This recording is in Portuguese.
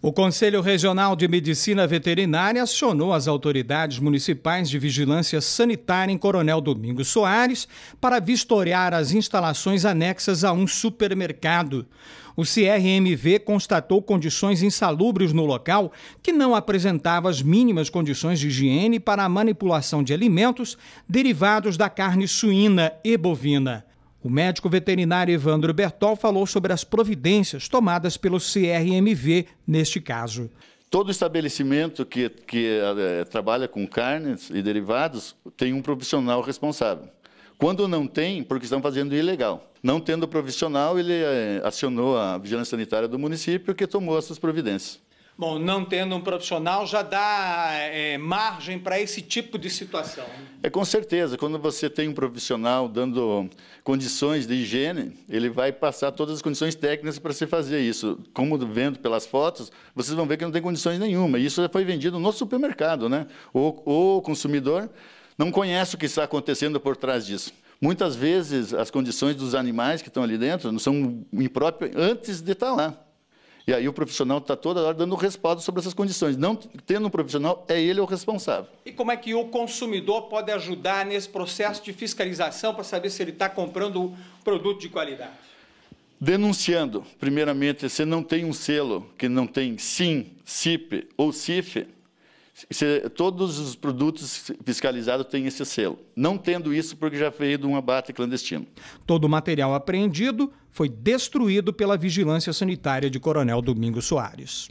O Conselho Regional de Medicina Veterinária acionou as autoridades municipais de vigilância sanitária em Coronel Domingos Soares para vistoriar as instalações anexas a um supermercado. O CRMV constatou condições insalubres no local que não apresentava as mínimas condições de higiene para a manipulação de alimentos derivados da carne suína e bovina. O médico veterinário Evandro Bertol falou sobre as providências tomadas pelo CRMV neste caso. Todo estabelecimento que, que é, trabalha com carnes e derivados tem um profissional responsável. Quando não tem, porque estão fazendo ilegal. Não tendo profissional, ele eh, acionou a Vigilância Sanitária do município que tomou essas providências. Bom, não tendo um profissional já dá é, margem para esse tipo de situação. É com certeza. Quando você tem um profissional dando condições de higiene, ele vai passar todas as condições técnicas para se fazer isso. Como vendo pelas fotos, vocês vão ver que não tem condições nenhuma. Isso já foi vendido no supermercado, né? o, o consumidor não conhece o que está acontecendo por trás disso. Muitas vezes as condições dos animais que estão ali dentro não são impróprias antes de estar tá lá. E aí o profissional está toda hora dando respaldo sobre essas condições. Não tendo um profissional, é ele o responsável. E como é que o consumidor pode ajudar nesse processo de fiscalização para saber se ele está comprando produto de qualidade? Denunciando, primeiramente, se não tem um selo que não tem SIM, CIP ou Cife. Se, todos os produtos fiscalizados têm esse selo. Não tendo isso, porque já veio de um abate clandestino. Todo o material apreendido foi destruído pela Vigilância Sanitária de Coronel Domingos Soares.